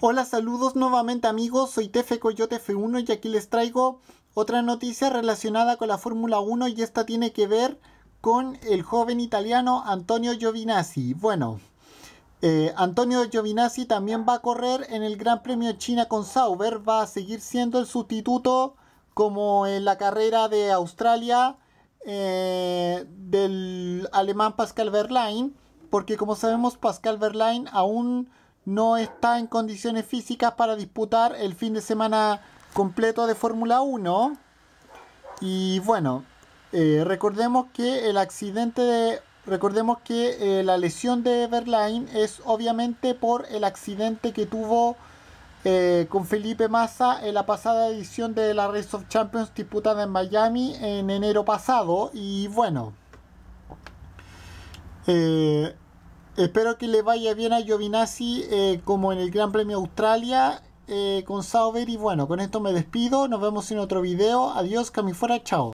Hola, saludos nuevamente amigos, soy Tefe Coyote F1 y aquí les traigo otra noticia relacionada con la Fórmula 1 y esta tiene que ver con el joven italiano Antonio Giovinazzi. Bueno, eh, Antonio Giovinazzi también va a correr en el Gran Premio China con Sauber, va a seguir siendo el sustituto como en la carrera de Australia eh, del alemán Pascal Verlaine, porque como sabemos Pascal Verlaine aún no está en condiciones físicas para disputar el fin de semana completo de Fórmula 1. Y bueno, eh, recordemos que el accidente de... Recordemos que eh, la lesión de Verlaine es obviamente por el accidente que tuvo eh, con Felipe Massa en la pasada edición de la Race of Champions disputada en Miami en enero pasado. Y bueno, Espero que le vaya bien a Giovinazzi eh, como en el Gran Premio Australia eh, con Sauber. Y bueno, con esto me despido. Nos vemos en otro video. Adiós, camifuera. Chao.